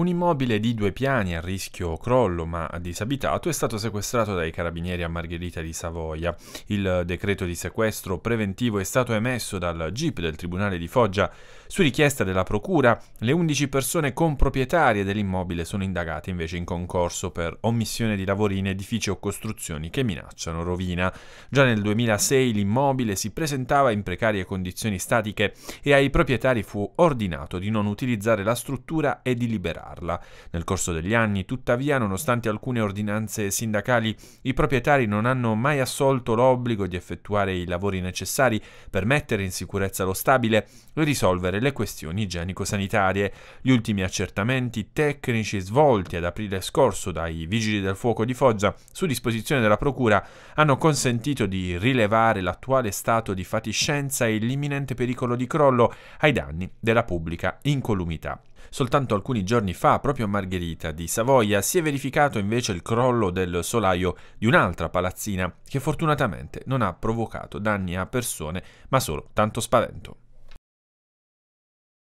Un immobile di due piani a rischio crollo ma disabitato è stato sequestrato dai carabinieri a Margherita di Savoia. Il decreto di sequestro preventivo è stato emesso dal GIP del Tribunale di Foggia. Su richiesta della Procura, le 11 persone comproprietarie dell'immobile sono indagate invece in concorso per omissione di lavori in edifici o costruzioni che minacciano rovina. Già nel 2006 l'immobile si presentava in precarie condizioni statiche e ai proprietari fu ordinato di non utilizzare la struttura e di liberarla farla. Nel corso degli anni, tuttavia, nonostante alcune ordinanze sindacali, i proprietari non hanno mai assolto l'obbligo di effettuare i lavori necessari per mettere in sicurezza lo stabile e risolvere le questioni igienico-sanitarie. Gli ultimi accertamenti tecnici svolti ad aprile scorso dai vigili del fuoco di Foggia su disposizione della Procura hanno consentito di rilevare l'attuale stato di fatiscenza e l'imminente pericolo di crollo ai danni della pubblica incolumità. Soltanto alcuni giorni fa, proprio a Margherita di Savoia, si è verificato invece il crollo del solaio di un'altra palazzina che fortunatamente non ha provocato danni a persone, ma solo tanto spavento.